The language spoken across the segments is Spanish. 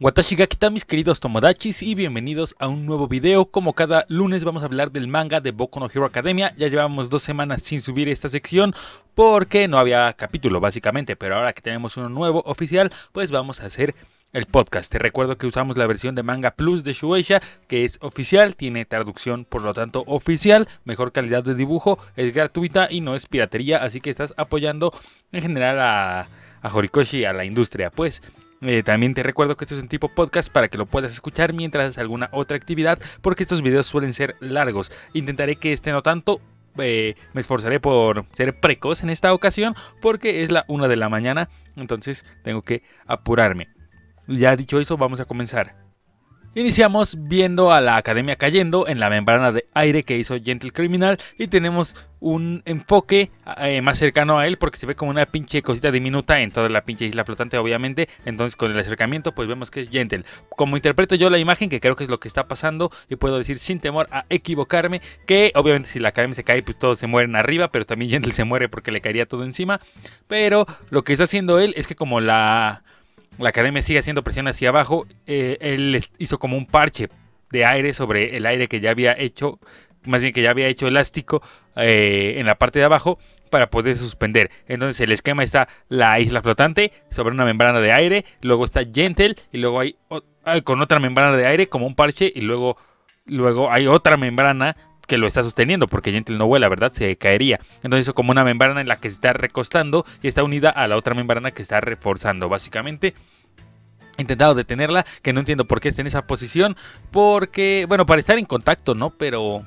Watashi kita mis queridos Tomodachis y bienvenidos a un nuevo video, como cada lunes vamos a hablar del manga de Boku no Hero Academia, ya llevamos dos semanas sin subir esta sección porque no había capítulo básicamente, pero ahora que tenemos uno nuevo oficial pues vamos a hacer el podcast. Te recuerdo que usamos la versión de Manga Plus de Shueisha, que es oficial, tiene traducción por lo tanto oficial, mejor calidad de dibujo, es gratuita y no es piratería, así que estás apoyando en general a, a Horikoshi, a la industria pues. Eh, también te recuerdo que esto es un tipo podcast para que lo puedas escuchar mientras haces alguna otra actividad, porque estos videos suelen ser largos. Intentaré que este no tanto. Eh, me esforzaré por ser precoz en esta ocasión, porque es la una de la mañana, entonces tengo que apurarme. Ya dicho eso, vamos a comenzar. Iniciamos viendo a la academia cayendo en la membrana de aire que hizo Gentle Criminal y tenemos un enfoque eh, más cercano a él porque se ve como una pinche cosita diminuta en toda la pinche isla flotante obviamente. Entonces con el acercamiento pues vemos que es Gentle. Como interpreto yo la imagen que creo que es lo que está pasando y puedo decir sin temor a equivocarme que obviamente si la academia se cae pues todos se mueren arriba pero también Gentle se muere porque le caería todo encima. Pero lo que está haciendo él es que como la la academia sigue haciendo presión hacia abajo, eh, él hizo como un parche de aire sobre el aire que ya había hecho, más bien que ya había hecho elástico eh, en la parte de abajo para poder suspender. Entonces el esquema está la isla flotante sobre una membrana de aire, luego está Gentle y luego hay, hay con otra membrana de aire como un parche y luego, luego hay otra membrana que lo está sosteniendo, porque Gentle no vuela, ¿verdad? Se caería. Entonces, como una membrana en la que se está recostando y está unida a la otra membrana que está reforzando, básicamente. He intentado detenerla, que no entiendo por qué está en esa posición, porque, bueno, para estar en contacto, ¿no? Pero,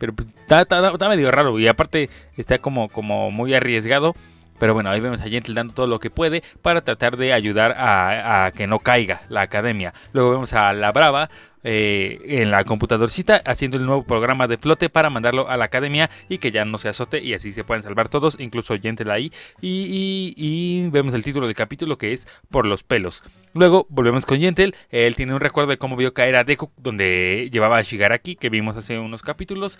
pero pues, está, está medio raro y aparte está como, como muy arriesgado pero bueno, ahí vemos a Gentle dando todo lo que puede para tratar de ayudar a, que no caiga la academia. Luego vemos a La Brava eh, en la computadorcita haciendo el nuevo programa de flote para mandarlo a la academia y que ya no se azote y así se pueden salvar todos, incluso Gentle ahí. Y, y, vemos el título del capítulo que es Por los pelos. Luego volvemos con Gentle, él tiene un recuerdo de cómo vio caer a Deku donde llevaba a Shigaraki que vimos hace unos capítulos,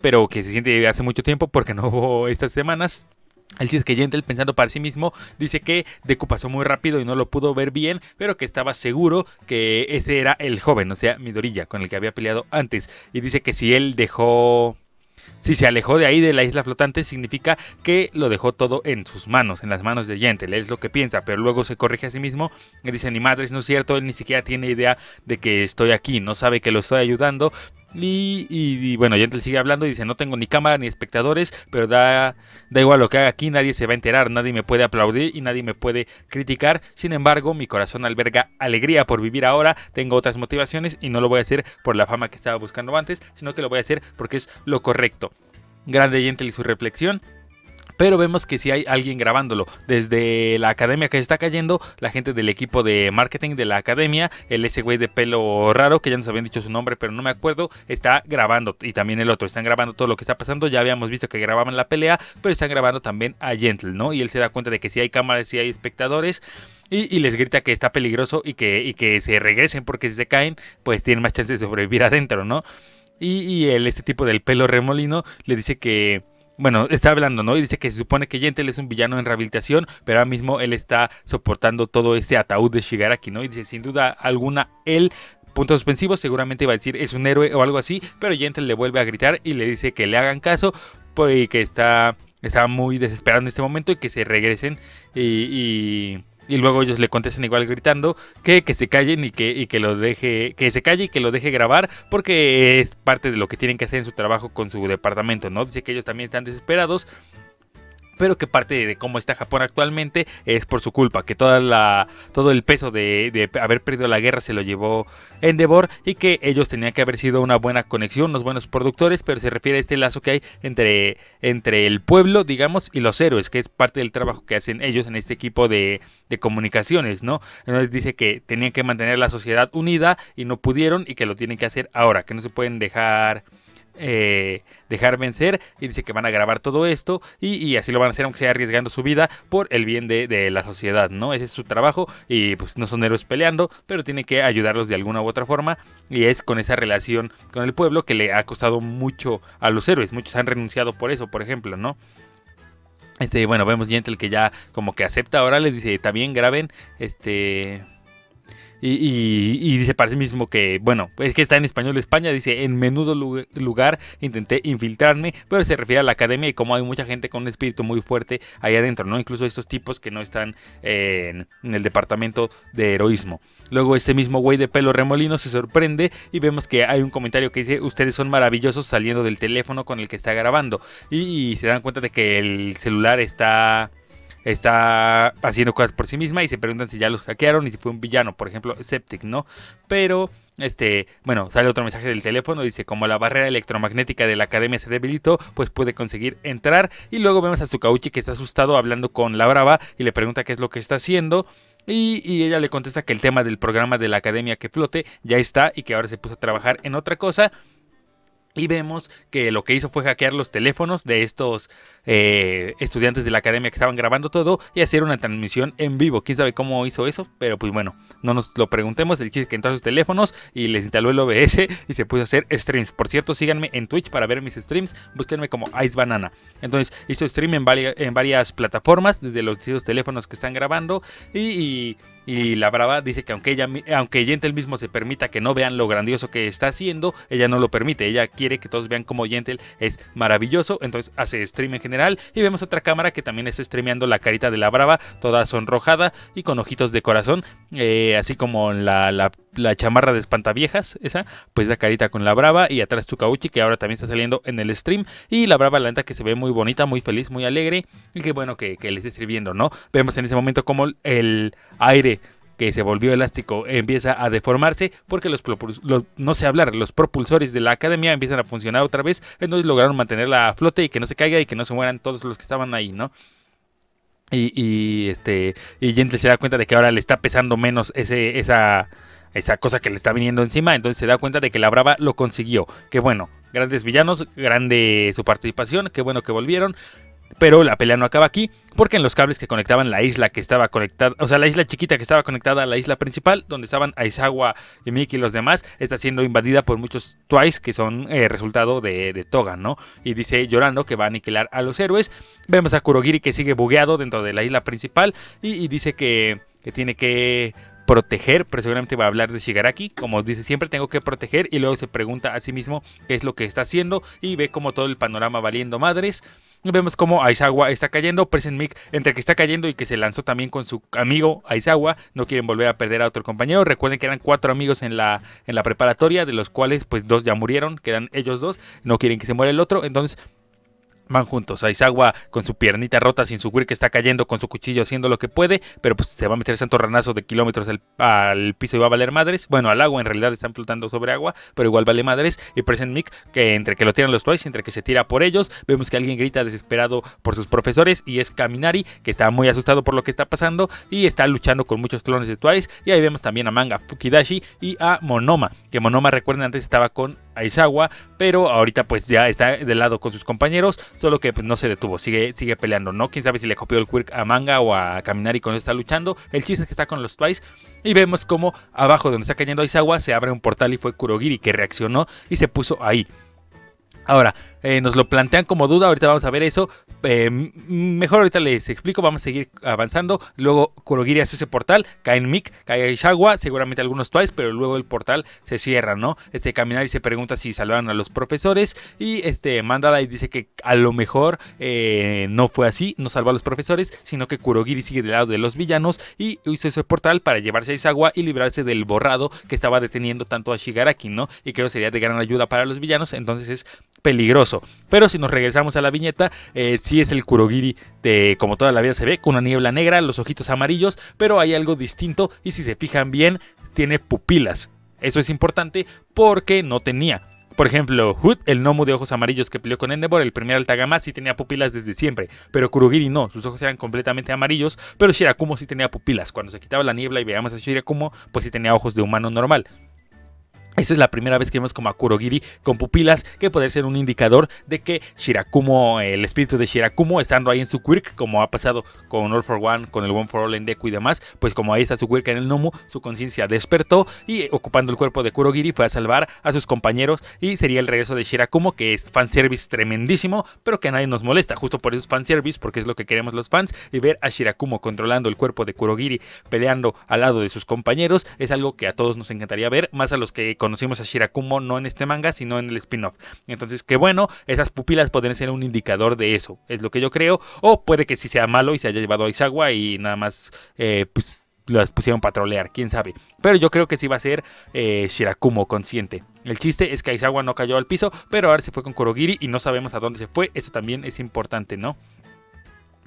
pero que se siente hace mucho tiempo porque no hubo estas semanas es que Gentle, pensando para sí mismo, dice que Deku pasó muy rápido y no lo pudo ver bien, pero que estaba seguro que ese era el joven, o sea, Midorilla, con el que había peleado antes. Y dice que si él dejó si se alejó de ahí de la isla flotante, significa que lo dejó todo en sus manos, en las manos de Gentle. Es lo que piensa, pero luego se corrige a sí mismo. Y dice: Ni es no es cierto. Él ni siquiera tiene idea de que estoy aquí. No sabe que lo estoy ayudando. Y, bueno, Gentle sigue hablando y dice, no tengo ni cámara ni espectadores, pero da, da igual lo que haga aquí, nadie se va a enterar, nadie me puede aplaudir y nadie me puede criticar. Sin embargo, mi corazón alberga alegría por vivir ahora, tengo otras motivaciones y no lo voy a hacer por la fama que estaba buscando antes, sino que lo voy a hacer porque es lo correcto. Grande Gentle y su reflexión pero vemos que si hay alguien grabándolo. Desde la academia que se está cayendo, la gente del equipo de marketing de la academia, el ese güey de pelo raro, que ya nos habían dicho su nombre, pero no me acuerdo, está grabando. Y también el otro, están grabando todo lo que está pasando. Ya habíamos visto que grababan la pelea, pero están grabando también a Gentle, ¿no? Y él se da cuenta de que si hay cámaras, si hay espectadores. Y, les grita que está peligroso y que, que se regresen porque si se caen, pues tienen más chance de sobrevivir adentro, ¿no? Y, el, este tipo del pelo remolino le dice que, bueno, está hablando, ¿no? Y dice que se supone que Gentle es un villano en rehabilitación, pero ahora mismo él está soportando todo este ataúd de llegar aquí, ¿no? Y dice, sin duda alguna, él punto suspensivo seguramente va a decir es un héroe o algo así, pero Gentle le vuelve a gritar y le dice que le hagan caso, pues que está, está muy desesperado en este momento y que se regresen y y luego ellos le contestan igual gritando que, que se callen y que, y que lo deje, que se calle y que lo deje grabar, porque es parte de lo que tienen que hacer en su trabajo con su departamento, ¿no? Dice que ellos también están desesperados pero que parte de cómo está Japón actualmente es por su culpa, que toda la, todo el peso de, haber perdido la guerra se lo llevó Endeavor y que ellos tenían que haber sido una buena conexión, unos buenos productores, pero se refiere a este lazo que hay entre, entre el pueblo, digamos, y los héroes, que es parte del trabajo que hacen ellos en este equipo de, de comunicaciones, ¿no? Entonces dice que tenían que mantener la sociedad unida y no pudieron y que lo tienen que hacer ahora, que no se pueden dejar eh, dejar vencer y dice que van a grabar todo esto y, así lo van a hacer aunque sea arriesgando su vida por el bien de, la sociedad, ¿no? Ese es su trabajo y pues no son héroes peleando, pero tiene que ayudarlos de alguna u otra forma y es con esa relación con el pueblo que le ha costado mucho a los héroes, muchos han renunciado por eso, por ejemplo, ¿no? Este, bueno, vemos el que ya como que acepta ahora, le dice, también graben, este, y, dice para sí mismo que, bueno, es que está en español España, dice, en menudo lugar intenté infiltrarme, pero se refiere a la academia y como hay mucha gente con un espíritu muy fuerte ahí adentro, ¿no? Incluso estos tipos que no están en, el departamento de heroísmo. Luego este mismo güey de pelo remolino se sorprende y vemos que hay un comentario que dice, ustedes son maravillosos saliendo del teléfono con el que está grabando. y se dan cuenta de que el celular está está haciendo cosas por sí misma y se preguntan si ya los hackearon y si fue un villano, por ejemplo, Septic, ¿no? Pero, este, bueno, sale otro mensaje del teléfono, dice, como la barrera electromagnética de la academia se debilitó, pues puede conseguir entrar. Y luego vemos a Sukauchi que está asustado hablando con la brava y le pregunta qué es lo que está haciendo. Y, y, ella le contesta que el tema del programa de la academia que flote ya está y que ahora se puso a trabajar en otra cosa. Y vemos que lo que hizo fue hackear los teléfonos de estos eh, estudiantes de la academia que estaban grabando todo y hacer una transmisión en vivo. Quién sabe cómo hizo eso, pero pues bueno, no nos lo preguntemos. El chiste que entró a sus teléfonos y les instaló el OBS y se puso a hacer streams. Por cierto, síganme en Twitch para ver mis streams. Búsquenme como Ice Banana. Entonces hizo stream en, varias, plataformas, desde los distintos teléfonos que están grabando y y la brava dice que aunque ella, aunque Gentle mismo se permita que no vean lo grandioso que está haciendo, ella no lo permite. Ella quiere que todos vean como Gentle es maravilloso. Entonces hace stream en general. Y vemos otra cámara que también está streameando la carita de la brava, toda sonrojada y con ojitos de corazón. Eh, así como la, la, chamarra de espantaviejas, esa, pues la carita con la brava. Y atrás Tsukauchi, que ahora también está saliendo en el stream. Y la brava, la neta, que se ve muy bonita, muy feliz, muy alegre. Y que bueno que, que le esté sirviendo, ¿no? Vemos en ese momento como el aire que se volvió elástico empieza a deformarse porque los, no hablar, los propulsores de la academia empiezan a funcionar otra vez, entonces lograron mantenerla a flote y que no se caiga y que no se mueran todos los que estaban ahí, ¿no? Y, y este y se da cuenta de que ahora le está pesando menos ese esa esa cosa que le está viniendo encima, entonces se da cuenta de que la Brava lo consiguió. Que bueno, grandes villanos, grande su participación, qué bueno que volvieron. Pero la pelea no acaba aquí, porque en los cables que conectaban la isla que estaba conectada, o sea, la isla chiquita que estaba conectada a la isla principal, donde estaban Aizawa y Miki y los demás, está siendo invadida por muchos Twice que son eh, resultado de, Toga, ¿no? Y dice llorando que va a aniquilar a los héroes. Vemos a Kurogiri que sigue bugueado dentro de la isla principal y, dice que, que tiene que proteger, pero seguramente va a hablar de Shigaraki, como dice siempre tengo que proteger y luego se pregunta a sí mismo qué es lo que está haciendo y ve como todo el panorama valiendo madres Vemos como Aizawa está cayendo, Present Mick entre que está cayendo y que se lanzó también con su amigo Aizawa, no quieren volver a perder a otro compañero. Recuerden que eran cuatro amigos en la, en la preparatoria, de los cuales pues dos ya murieron, quedan ellos dos, no quieren que se muera el otro, entonces van juntos. Aizawa con su piernita rota, sin su que está cayendo con su cuchillo haciendo lo que puede, pero pues se va a meter santo ranazo de kilómetros al, piso y va a valer madres. Bueno, al agua en realidad están flotando sobre agua, pero igual vale madres. Y Present Mick, que entre que lo tiran los Twice, entre que se tira por ellos, vemos que alguien grita desesperado por sus profesores y es Kaminari, que está muy asustado por lo que está pasando y está luchando con muchos clones de Twice. Y ahí vemos también a Manga, Fukidashi y a Monoma, que Monoma recuerden antes estaba con Aizawa, pero ahorita pues ya está de lado con sus compañeros, solo que pues, no se detuvo, sigue, sigue peleando, ¿no? Quién sabe si le copió el quirk a Manga o a Y cuando está luchando, el chiste es que está con los Twice y vemos como abajo donde está cayendo Aizawa se abre un portal y fue Kurogiri que reaccionó y se puso ahí. Ahora, eh, nos lo plantean como duda, ahorita vamos a ver eso. Eh, mejor ahorita les explico, vamos a seguir avanzando. Luego Kurogiri hace ese portal, cae en Mick, cae Ishagua. seguramente algunos Twice, pero luego el portal se cierra, ¿no? Este y se pregunta si salvaron a los profesores y este Mandala dice que a lo mejor eh, no fue así, no salvó a los profesores, sino que Kurogiri sigue del lado de los villanos y hizo ese portal para llevarse a Isawa y librarse del borrado que estaba deteniendo tanto a Shigaraki, ¿no? Y creo que sería de gran ayuda para los villanos, entonces es peligroso. Pero si nos regresamos a la viñeta, si eh, sí es el Kurogiri de como toda la vida se ve, con una niebla negra, los ojitos amarillos, pero hay algo distinto y si se fijan bien, tiene pupilas. Eso es importante porque no tenía. Por ejemplo, Hood, el gnomo de ojos amarillos que peleó con Endeavor, el primer Altagama, sí tenía pupilas desde siempre, pero Kurogiri no, sus ojos eran completamente amarillos, pero Shirakumo sí tenía pupilas. Cuando se quitaba la niebla y veíamos a Shirakumo, pues sí tenía ojos de humano normal. Esa es la primera vez que vemos como a Kurogiri con pupilas, que puede ser un indicador de que Shirakumo, el espíritu de Shirakumo, estando ahí en su quirk, como ha pasado con All for One, con el One for All en Deku y demás, pues como ahí está su quirk en el Nomu, su conciencia despertó y ocupando el cuerpo de Kurogiri fue a salvar a sus compañeros y sería el regreso de Shirakumo, que es fanservice tremendísimo, pero que a nadie nos molesta, justo por eso es fanservice, porque es lo que queremos los fans, y ver a Shirakumo controlando el cuerpo de Kurogiri, peleando al lado de sus compañeros, es algo que a todos nos encantaría ver, más a los que conocimos a Shirakumo no en este manga, sino en el spin-off. Entonces, qué bueno, esas pupilas pueden ser un indicador de eso, es lo que yo creo. O puede que sí sea malo y se haya llevado a Izawa y nada más, eh, pues las pusieron patrolear, quién sabe. Pero yo creo que sí va a ser eh, Shirakumo consciente. El chiste es que Aizawa no cayó al piso, pero ahora se fue con Kurogiri y no sabemos a dónde se fue. Eso también es importante, ¿no?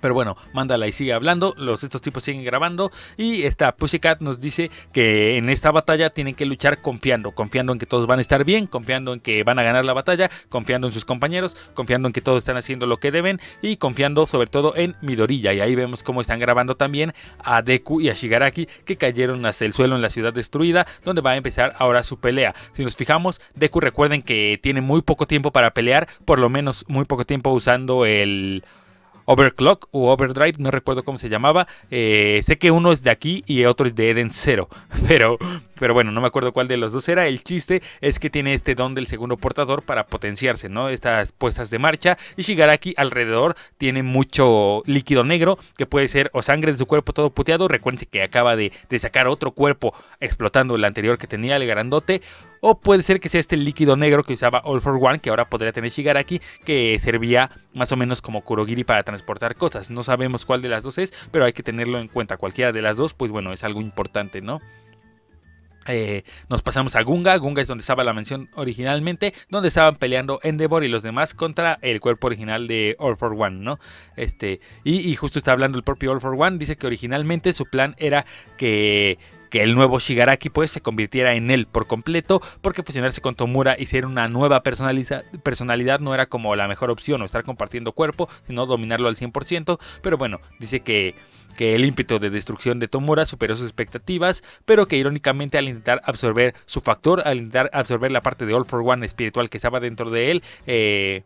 Pero bueno, mándala y sigue hablando. Los, estos tipos siguen grabando. Y esta Pussycat nos dice que en esta batalla tienen que luchar confiando. Confiando en que todos van a estar bien. Confiando en que van a ganar la batalla. Confiando en sus compañeros. Confiando en que todos están haciendo lo que deben. Y confiando sobre todo en Midorilla. Y ahí vemos cómo están grabando también a Deku y a Shigaraki. Que cayeron hacia el suelo en la ciudad destruida. Donde va a empezar ahora su pelea. Si nos fijamos, Deku recuerden que tiene muy poco tiempo para pelear. Por lo menos muy poco tiempo usando el... Overclock o Overdrive, no recuerdo cómo se llamaba. Eh, sé que uno es de aquí y otro es de Eden Zero, pero pero bueno, no me acuerdo cuál de los dos era. El chiste es que tiene este don del segundo portador para potenciarse, ¿no? Estas puestas de marcha. Y Shigaraki alrededor tiene mucho líquido negro, que puede ser o sangre de su cuerpo todo puteado. Recuerden que acaba de, sacar otro cuerpo explotando el anterior que tenía, el grandote. O puede ser que sea este líquido negro que usaba All for One, que ahora podría tener Shigaraki, que servía más o menos como Kurogiri para transportar cosas. No sabemos cuál de las dos es, pero hay que tenerlo en cuenta. Cualquiera de las dos, pues bueno, es algo importante, ¿no? Eh, nos pasamos a Gunga. Gunga es donde estaba la mención originalmente, donde estaban peleando Endeavor y los demás contra el cuerpo original de All for One, ¿no? Este, y, y justo está hablando el propio All for One. Dice que originalmente su plan era que que el nuevo Shigaraki pues se convirtiera en él por completo, porque fusionarse con Tomura y ser una nueva personalidad no era como la mejor opción o estar compartiendo cuerpo, sino dominarlo al 100%, pero bueno, dice que que el ímpetu de destrucción de Tomura superó sus expectativas, pero que irónicamente al intentar absorber su factor, al intentar absorber la parte de All for One espiritual que estaba dentro de él, eh,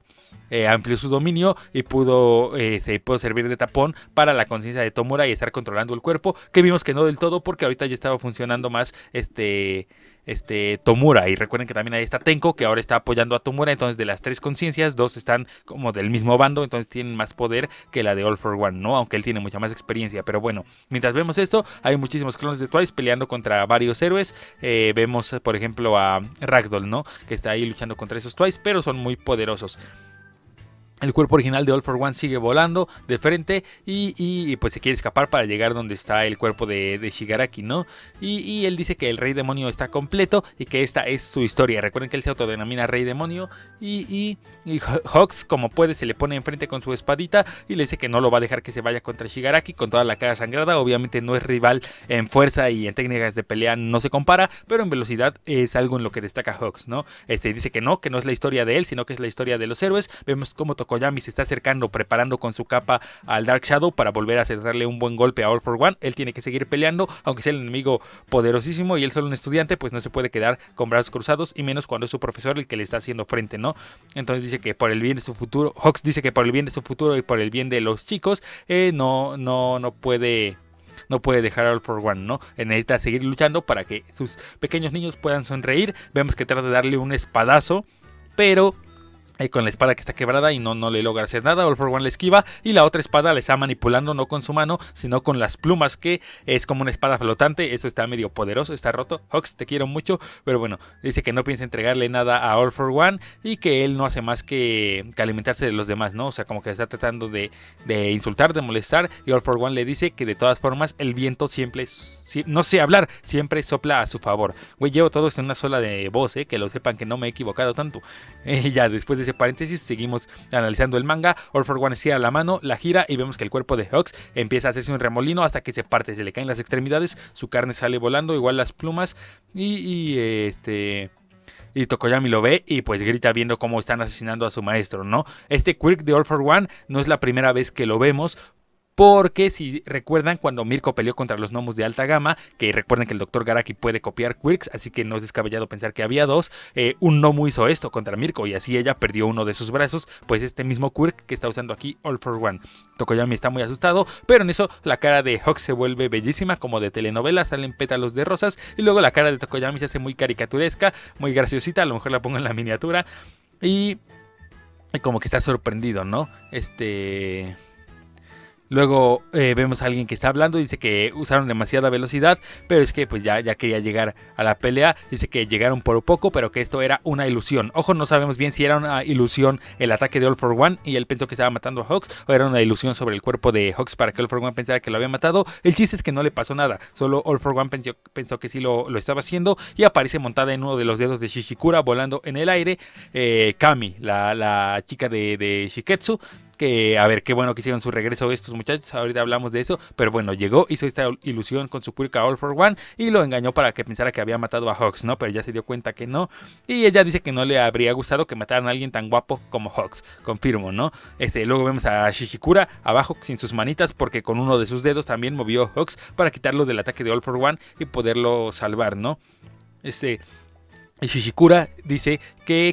eh, amplió su dominio y pudo, eh, se servir de tapón para la conciencia de Tomura y estar controlando el cuerpo, que vimos que no del todo porque ahorita ya estaba funcionando más este este, Tomura. Y recuerden que también ahí está Tenko, que ahora está apoyando a Tomura. Entonces, de las tres conciencias, dos están como del mismo bando, entonces tienen más poder que la de All for One, ¿no? Aunque él tiene mucha más experiencia. Pero bueno, mientras vemos esto, hay muchísimos clones de Twice peleando contra varios héroes. Eh, vemos, por ejemplo, a Ragdoll, ¿no? Que está ahí luchando contra esos Twice, pero son muy poderosos. El cuerpo original de All for One sigue volando de frente y, pues se quiere escapar para llegar donde está el cuerpo de, Shigaraki, ¿no? Y, él dice que el rey demonio está completo y que esta es su historia. Recuerden que él se autodenomina rey demonio y, y, como puede se le pone enfrente con su espadita y le dice que no lo va a dejar que se vaya contra Shigaraki con toda la cara sangrada. Obviamente no es rival en fuerza y en técnicas de pelea no se compara, pero en velocidad es algo en lo que destaca Hawks, ¿no? Este dice que no, que no es la historia de él, sino que es la historia de los héroes. Vemos cómo tocó Koyami se está acercando, preparando con su capa al Dark Shadow para volver a hacerle un buen golpe a All for One. Él tiene que seguir peleando, aunque sea el enemigo poderosísimo y él solo un estudiante, pues no se puede quedar con brazos cruzados y menos cuando es su profesor el que le está haciendo frente, ¿no? Entonces dice que por el bien de su futuro, Hawks dice que por el bien de su futuro y por el bien de los chicos, eh, no, no, no puede no puede dejar All for One, ¿no? Eh, necesita seguir luchando para que sus pequeños niños puedan sonreír. Vemos que trata de darle un espadazo, pero con la espada que está quebrada y no, no le logra hacer nada. All for One le esquiva y la otra espada le está manipulando no con su mano, sino con las plumas que es como una espada flotante. Eso está medio poderoso, está roto. Hawks, te quiero mucho, pero bueno, dice que no piensa entregarle nada a All for One y que él no hace más que, alimentarse de los demás, ¿no? O sea, como que está tratando de, insultar, de molestar y All for One le dice que de todas formas el viento siempre, no sé hablar, siempre sopla a su favor. Güey, llevo todo esto en una sola de voz, ¿eh? que lo sepan que no me he equivocado tanto. ya después de ese paréntesis, seguimos analizando el manga. All for One cierra la mano, la gira y vemos que el cuerpo de Hawks empieza a hacerse un remolino hasta que se parte, se le caen las extremidades, su carne sale volando, igual las plumas y, y este... Y Tokoyami lo ve y pues grita viendo cómo están asesinando a su maestro, ¿no? Este Quirk de All for One no es la primera vez que lo vemos porque si recuerdan cuando Mirko peleó contra los gnomos de alta gama, que recuerden que el doctor Garaki puede copiar quirks, así que no es descabellado pensar que había dos, eh, un gnomo hizo esto contra Mirko y así ella perdió uno de sus brazos, pues este mismo quirk que está usando aquí All for One. Tokoyami está muy asustado, pero en eso la cara de Hawks se vuelve bellísima, como de telenovela, salen pétalos de rosas y luego la cara de Tokoyami se hace muy caricaturesca, muy graciosita, a lo mejor la pongo en la miniatura y como que está sorprendido, ¿no? Este... Luego eh, vemos a alguien que está hablando, dice que usaron demasiada velocidad, pero es que pues ya, ya quería llegar a la pelea, dice que llegaron por poco, pero que esto era una ilusión. Ojo, no sabemos bien si era una ilusión el ataque de All for One y él pensó que estaba matando a Hawks o era una ilusión sobre el cuerpo de Hawks para que All for One pensara que lo había matado. El chiste es que no le pasó nada, solo All for One pensó, que sí lo, estaba haciendo y aparece montada en uno de los dedos de Shishikura volando en el aire. Eh, Kami, la, chica de, de Shiketsu, que, a ver, qué bueno que hicieron su regreso estos muchachos, ahorita hablamos de eso, pero bueno, llegó, hizo esta ilusión con su puerca All for One y lo engañó para que pensara que había matado a Hawks, ¿no? Pero ya se dio cuenta que no, y ella dice que no le habría gustado que mataran a alguien tan guapo como Hawks, confirmo, ¿no? Este, luego vemos a Shishikura abajo sin sus manitas porque con uno de sus dedos también movió Hawks para quitarlo del ataque de All for One y poderlo salvar, ¿no? Este... Shishikura dice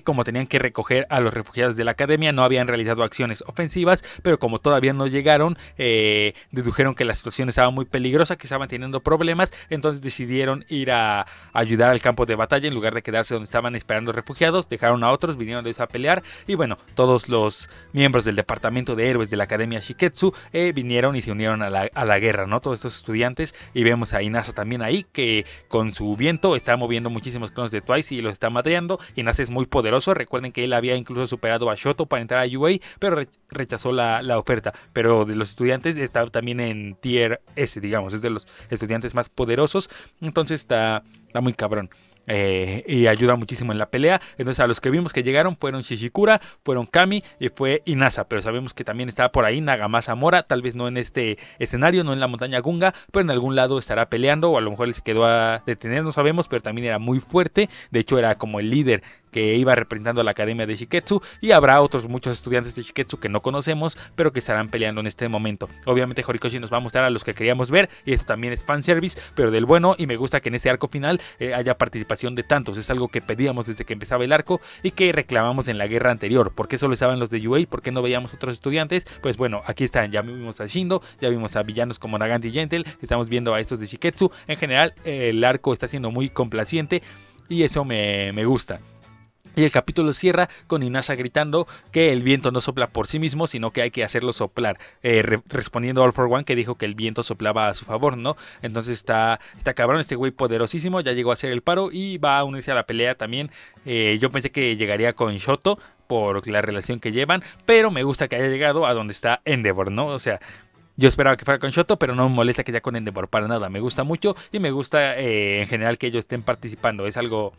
como tenían que recoger a los refugiados de la academia, no habían realizado acciones ofensivas, pero como todavía no llegaron, eh, dedujeron que la situación estaba muy peligrosa, que estaban teniendo problemas, entonces decidieron ir a ayudar al campo de batalla en lugar de quedarse donde estaban esperando refugiados, dejaron a otros, vinieron ellos a pelear y bueno, todos los miembros del departamento de héroes de la academia Shiketsu eh, vinieron y se unieron a la, guerra, ¿no? Todos estos estudiantes y vemos a Inasa también ahí que con su viento está moviendo muchísimos clones de Twice y los está madreando, Inasa es muy poderoso. Recuerden que él había incluso superado a Shoto para entrar a UA, e, pero rechazó la, oferta. Pero de los estudiantes está también en tier S, digamos, es de los estudiantes más poderosos. Entonces está, está muy cabrón. Eh, y ayuda muchísimo en la pelea. Entonces a los que vimos que llegaron fueron Shishikura, fueron Kami y fue Inasa, pero sabemos que también estaba por ahí Nagamasa Mora, tal vez no en este escenario, no en la montaña Gunga, pero en algún lado estará peleando o a lo mejor se quedó a detener, no sabemos, pero también era muy fuerte, de hecho era como el líder que iba representando a la Academia de Shiketsu y habrá otros muchos estudiantes de Shiketsu que no conocemos, pero que estarán peleando en este momento. Obviamente Horikoshi nos va a mostrar a los que queríamos ver y esto también es fanservice, pero del bueno y me gusta que en este arco final eh, haya participación de tantos, es algo que pedíamos desde que empezaba el arco y que reclamamos en la guerra anterior, ¿por qué solo estaban los de UA? ¿Por qué no veíamos otros estudiantes? Pues bueno, aquí están, ya vimos a Shindo, ya vimos a villanos como Naganti y Gentle, estamos viendo a estos de Shiketsu, en general el arco está siendo muy complaciente y eso me, me gusta. Y el capítulo cierra con Inasa gritando que el viento no sopla por sí mismo, sino que hay que hacerlo soplar. Eh, respondiendo a All for One que dijo que el viento soplaba a su favor, ¿no? Entonces está, está cabrón, este güey poderosísimo, ya llegó a hacer el paro y va a unirse a la pelea también. Eh, yo pensé que llegaría con Shoto por la relación que llevan, pero me gusta que haya llegado a donde está Endeavor, ¿no? O sea, yo esperaba que fuera con Shoto, pero no me molesta que sea con Endeavor para nada. Me gusta mucho y me gusta eh, en general que ellos estén participando. Es algo,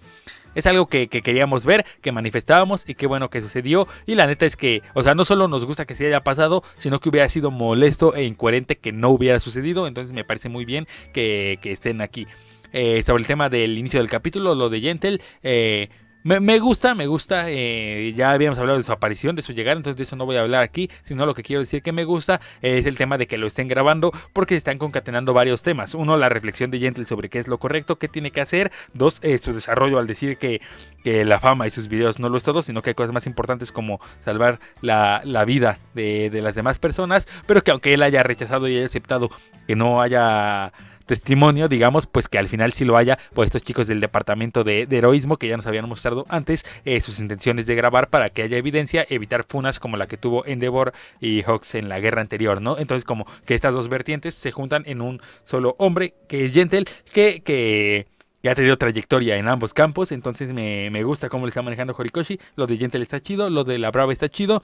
es algo que, queríamos ver, que manifestábamos y qué bueno que sucedió. Y la neta es que, o sea, no solo nos gusta que se haya pasado, sino que hubiera sido molesto e incoherente que no hubiera sucedido. Entonces me parece muy bien que, estén aquí. Eh, sobre el tema del inicio del capítulo, lo de Gentle. Eh, me, gusta, me gusta. Eh, ya habíamos hablado de su aparición, de su llegada, entonces de eso no voy a hablar aquí. Sino lo que quiero decir que me gusta es el tema de que lo estén grabando, porque están concatenando varios temas. Uno, la reflexión de Gentle sobre qué es lo correcto, qué tiene que hacer. Dos, eh, su desarrollo al decir que, la fama y sus videos no lo es todo, sino que hay cosas más importantes como salvar la, vida de, de las demás personas. Pero que aunque él haya rechazado y haya aceptado que no haya testimonio, digamos, pues que al final si lo haya, pues estos chicos del departamento de, heroísmo que ya nos habían mostrado antes eh, sus intenciones de grabar para que haya evidencia, evitar funas como la que tuvo Endeavor y Hawks en la guerra anterior, ¿no? Entonces como que estas dos vertientes se juntan en un solo hombre que es Gentle, que... que ha tenido trayectoria en ambos campos, entonces me, me gusta cómo le está manejando Horikoshi. Lo de Gentle está chido, lo de la Brava está chido.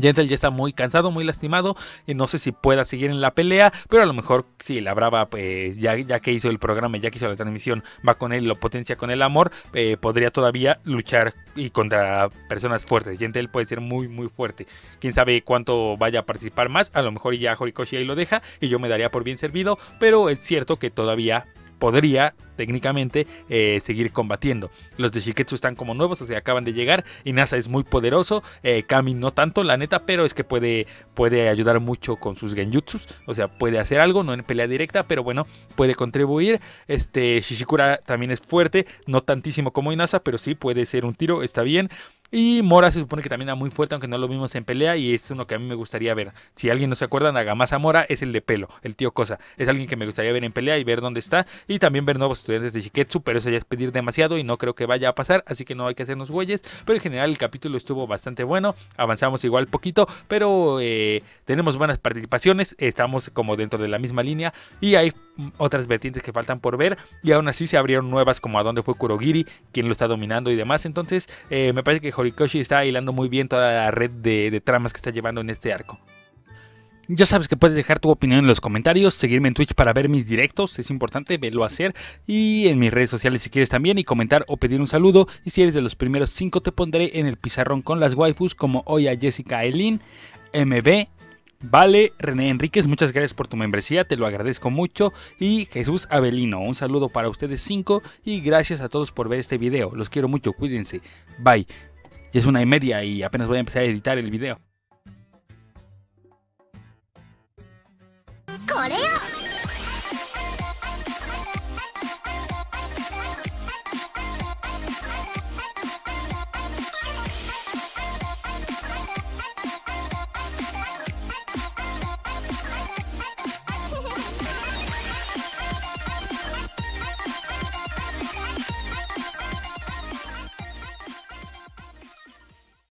Gentle ya está muy cansado, muy lastimado. Y no sé si pueda seguir en la pelea. Pero a lo mejor si la brava, pues, ya, que hizo el programa, ya que hizo la transmisión, va con él lo potencia con el amor. Eh, podría todavía luchar y contra personas fuertes. Gentle puede ser muy, muy fuerte. Quién sabe cuánto vaya a participar más. A lo mejor ya Horikoshi ahí lo deja. Y yo me daría por bien servido. Pero es cierto que todavía podría técnicamente eh, seguir combatiendo. Los de Shiketsu están como nuevos, o sea, acaban de llegar. Inasa es muy poderoso, eh, Kami no tanto, la neta, pero es que puede, puede ayudar mucho con sus genjutsus, o sea, puede hacer algo, no en pelea directa, pero bueno, puede contribuir. Este Shishikura también es fuerte, no tantísimo como Inasa, pero sí puede ser un tiro, está bien. Y Mora se supone que también era muy fuerte, aunque no lo vimos en pelea, y es uno que a mí me gustaría ver. Si alguien no se acuerda, Nagamasa Mora es el de pelo, el tío Cosa. Es alguien que me gustaría ver en pelea y ver dónde está. Y también ver nuevos estudiantes de Shiketsu, pero eso ya es pedir demasiado y no creo que vaya a pasar, así que no hay que hacernos güeyes. Pero en general el capítulo estuvo bastante bueno, avanzamos igual poquito, pero eh, tenemos buenas participaciones, estamos como dentro de la misma línea y hay otras vertientes que faltan por ver y aún así se abrieron nuevas como a dónde fue Kurogiri, quién lo está dominando y demás. Entonces eh, me parece que Horikoshi está hilando muy bien toda la red de, tramas que está llevando en este arco. Ya sabes que puedes dejar tu opinión en los comentarios, seguirme en Twitch para ver mis directos, es importante, verlo hacer, y en mis redes sociales si quieres también, y comentar o pedir un saludo, y si eres de los primeros cinco, te pondré en el pizarrón con las waifus como hoy a Jessica Elin, MB, Vale, René Enríquez, muchas gracias por tu membresía, te lo agradezco mucho. Y Jesús Avelino, un saludo para ustedes 5 y gracias a todos por ver este video. Los quiero mucho, cuídense. Bye ya es una y media y apenas voy a empezar a editar el video.